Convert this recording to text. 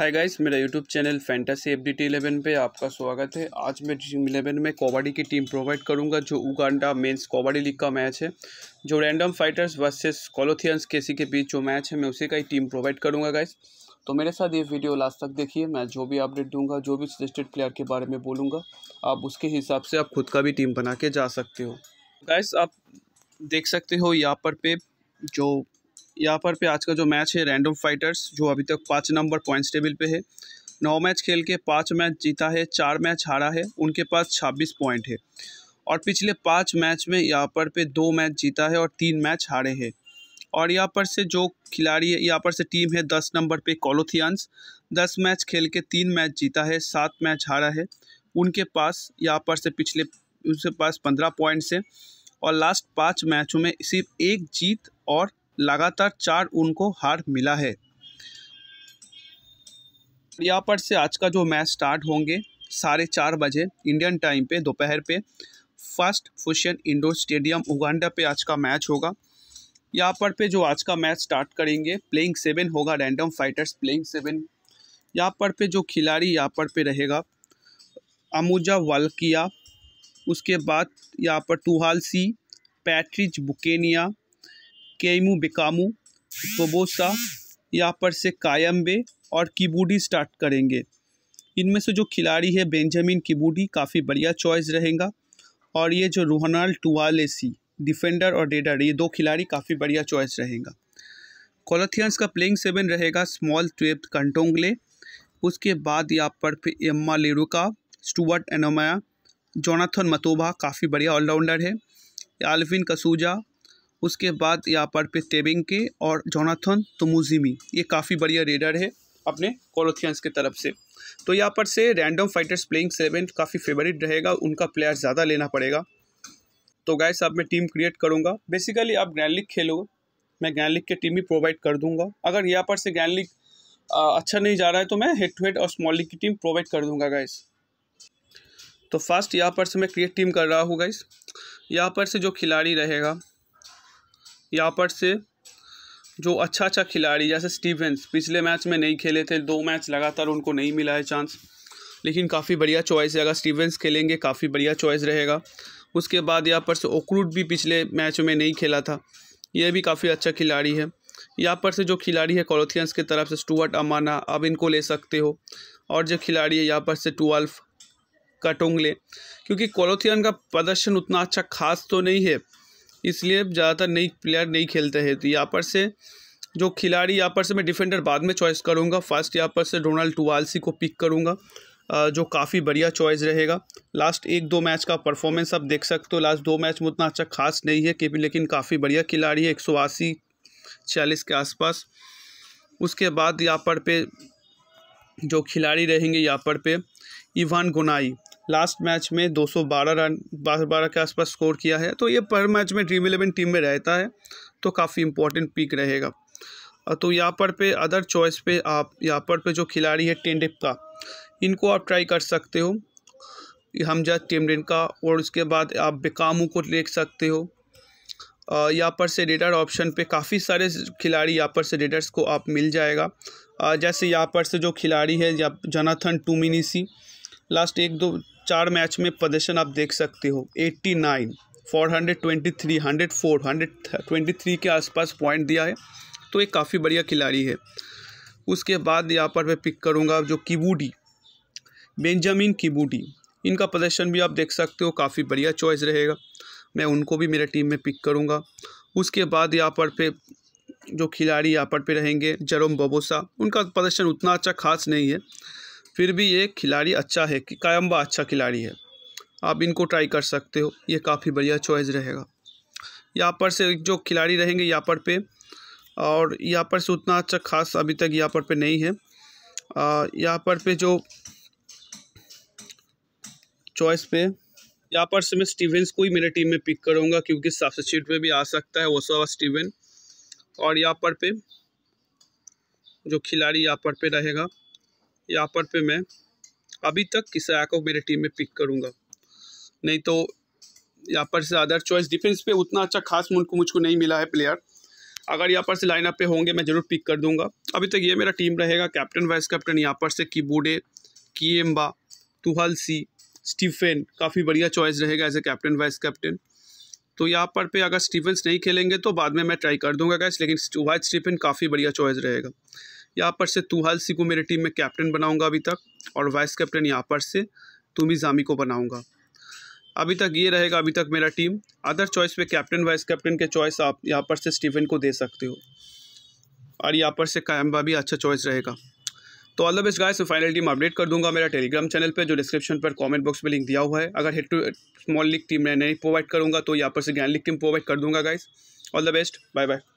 हाय guys मेरा YouTube channel fantasy F D eleven पे आपका स्वागत है आज मैं टीम इलेवन में कबड्डी की टीम प्रोवाइड करूंगा जो उगांडा मेंस कबड्डी लीग का मैच है जो रैंडम फाइटर्स वर्सेस कॉलोथियंस केसी के बीच जो मैच है मैं उसी का ही टीम प्रोवाइड करूंगा गाइस तो मेरे साथ ये वीडियो लास्ट तक देखिए मैं जो भी अपडेट दूंगा जो भी सजेस्टेड प्लेयर के बारे में बोलूँगा आप उसके हिसाब से आप खुद का भी टीम बना के जा सकते हो गाइस आप देख सकते हो यहाँ पर पे जो यहाँ पर पे आज का जो मैच है रैंडम फाइटर्स जो अभी तक पाँच नंबर पॉइंट्स टेबल पे है नौ मैच खेल के पाँच मैच जीता है चार मैच हारा है उनके पास छब्बीस पॉइंट है और पिछले पाँच मैच में यहाँ पर पे दो मैच जीता है और तीन मैच हारे हैं और यहाँ पर से जो खिलाड़ी है यहाँ पर से टीम है दस नंबर पे कॉलोथियंस दस मैच खेल के तीन मैच जीता है सात मैच हारा है उनके पास यहाँ पर से पिछले उनके पास पंद्रह पॉइंट्स है और लास्ट पाँच मैचों में सिर्फ एक जीत और लगातार चार उनको हार मिला है यहाँ पर से आज का जो मैच स्टार्ट होंगे साढ़े चार बजे इंडियन टाइम पे दोपहर पे फर्स्ट फुशियन इंडोर स्टेडियम उगांडा पे आज का मैच होगा यहाँ पर पे जो आज का मैच स्टार्ट करेंगे प्लेइंग सेवन होगा रैंडम फाइटर्स प्लेइंग सेवन यहाँ पर पे जो खिलाड़ी यहाँ पर पे रहेगा अमूजा वालकिया उसके बाद यहाँ पर टूहाल सी पैट्रिज बुकेनिया केमू बेकामू तोबोसा यहाँ पर से कायम्बे और किबूडी स्टार्ट करेंगे इनमें से जो खिलाड़ी है बेंजामिन किबूडी काफ़ी बढ़िया चॉइस रहेगा और ये जो रूहनाल टुआलेसी डिफेंडर और डेडर ये दो खिलाड़ी काफ़ी बढ़िया चॉइस रहेगा कोलथियंस का प्लेइंग सेवन रहेगा स्मॉल ट्वेप्थ कंटोंगले उसके बाद यहाँ पर फिर एम्मा लेरुका स्टुअर्ट एनोमाया जोनाथन मतोबा काफ़ी बढ़िया ऑलराउंडर है आलविन कसूजा उसके बाद यहाँ पर पे तेबेंके और जोनाथन तुमुजिमी ये काफ़ी बढ़िया रेडर है अपने कोलोथियंस की तरफ से तो यहाँ पर से रैंडम फाइटर्स प्लेइंग सेवन काफ़ी फेवरेट रहेगा उनका प्लेयर ज़्यादा लेना पड़ेगा तो गैस अब मैं टीम क्रिएट करूँगा बेसिकली आप ग्रैंड लीग खेलो मैं ग्रैंड लीग के टीम भी प्रोवाइड कर दूँगा अगर यहाँ पर से ग्रैंड लीग अच्छा नहीं जा रहा है तो मैं हेड टू हेड और स्मॉल लीग की टीम प्रोवाइड कर दूँगा गैस तो फर्स्ट यहाँ पर से मैं क्रिएट टीम कर रहा हूँ गाइस यहाँ पर से जो खिलाड़ी रहेगा यहाँ पर से जो अच्छा अच्छा खिलाड़ी जैसे स्टीवेंस पिछले मैच में नहीं खेले थे दो मैच लगातार उनको नहीं मिला है चांस लेकिन काफ़ी बढ़िया चॉइस है अगर स्टीवेंस खेलेंगे काफ़ी बढ़िया चॉइस रहेगा उसके बाद यहाँ पर से ओक्रूट भी पिछले मैच में नहीं खेला था यह भी काफ़ी अच्छा खिलाड़ी है यहाँ पर से जो खिलाड़ी है कॉलोथियंस की तरफ से स्टूअर्ट अमाना आप इनको ले सकते हो और जो खिलाड़ी है यहाँ पर से ट्वेल्व कटोंगले क्योंकि कोलोथियन का प्रदर्शन उतना अच्छा खास तो नहीं है इसलिए ज़्यादातर नई प्लेयर नहीं खेलते हैं तो यहाँ पर से जो खिलाड़ी यहाँ पर से मैं डिफेंडर बाद में चॉइस करूँगा फर्स्ट यहाँ पर से डोनाल्ड टुवालसी को पिक करूँगा जो काफ़ी बढ़िया चॉइस रहेगा लास्ट एक दो मैच का परफॉर्मेंस आप देख सकते हो लास्ट दो मैच में उतना अच्छा खास नहीं है कि लेकिन काफ़ी बढ़िया खिलाड़ी है एक सौ अस्सी छियालीस के आसपास उसके बाद यहाँ पर पे जो खिलाड़ी रहेंगे यहाँ पर पे इवान गुनाई लास्ट मैच में 212 रन बारह बारह के आसपास स्कोर किया है तो ये पर मैच में ड्रीम इलेवन टीम में रहता है तो काफ़ी इंपॉर्टेंट पिक रहेगा तो यहाँ पर पे अदर चॉइस पे आप यहाँ पर पे जो खिलाड़ी है टेंडिप का इनको आप ट्राई कर सकते हो हमजा टेमरिन का और उसके बाद आप बेकामू को देख सकते हो यहाँ पर से रेडर ऑप्शन पे काफ़ी सारे खिलाड़ी यहाँ पर से रेडर्स को आप मिल जाएगा जैसे यहाँ पर से जो खिलाड़ी है जनाथन टूमिनीसी लास्ट एक दो चार मैच में प्रदर्शन आप देख सकते हो eighty nine four hundred twenty three hundred four hundred twenty three के आसपास पॉइंट दिया है तो ये काफ़ी बढ़िया खिलाड़ी है उसके बाद यहाँ पर मैं पिक करूँगा जो किबूडी बेंजामिन किबूडी इनका प्रदर्शन भी आप देख सकते हो काफ़ी बढ़िया चॉइस रहेगा मैं उनको भी मेरे टीम में पिक करूँगा उसके बाद यहाँ पर पे जो खिलाड़ी यहाँ पर पे रहेंगे जरोम बबोसा उनका प्रदर्शन उतना अच्छा खास नहीं है फिर भी ये खिलाड़ी अच्छा है कि कायम्बा अच्छा खिलाड़ी है आप इनको ट्राई कर सकते हो ये काफ़ी बढ़िया चॉइस रहेगा यहाँ पर से जो खिलाड़ी रहेंगे यहाँ पर पे और यहाँ पर से उतना अच्छा खास अभी तक यहाँ पर पे नहीं है यहाँ पर पे जो चॉइस पे यहाँ पर से मैं स्टीवेंस को ही मेरे टीम में पिक करूँगा क्योंकि सब्सिट्यूट में भी आ सकता है ओसोवा स्टीवन और यहाँ पर पे जो खिलाड़ी यहाँ पर पे रहेगा यहाँ पर पे मैं अभी तक किसाया को मेरे टीम में पिक करूँगा नहीं तो यहाँ पर से अदर चॉइस डिफेंस पे उतना अच्छा खास मुल्क मुझको नहीं मिला है प्लेयर अगर यहाँ पर से लाइनअप पे होंगे मैं ज़रूर पिक कर दूंगा अभी तक ये मेरा टीम रहेगा कैप्टन वाइस कैप्टन यहाँ पर से कीबूडे कीएम्बा तुहल सी स्टीफेन काफ़ी बढ़िया चॉइस रहेगा as a captain vice captain तो यहाँ पर पे अगर स्टीफेंस नहीं खेलेंगे तो बाद में मैं ट्राई कर दूंगा गैस लेकिन वाइस स्टीफेन काफ़ी बढ़िया चॉइस रहेगा यहाँ पर से तुहाल सी को मेरी टीम में कैप्टन बनाऊंगा अभी तक और वाइस कैप्टन यहाँ पर से तुमी जामी को बनाऊंगा अभी तक ये रहेगा अभी तक मेरा टीम अदर चॉइस पे कैप्टन वाइस कैप्टन के चॉइस आप यहाँ पर से स्टीफन को दे सकते हो और यहाँ पर से कैम्बा भी अच्छा चॉइस रहेगा तो all the best guys final team update कर दूंगा मेरा टेलीग्राम चैनल पे जो डिस्क्रिप्शन पर कमेंट बॉक्स में लिंक दिया हुआ है अगर head to small league team मैं नहीं प्रोवाइड करूँगा तो यहाँ पर से ज्ञान लीग टीम प्रोवाइड कर दूंगा guys all the best bye bye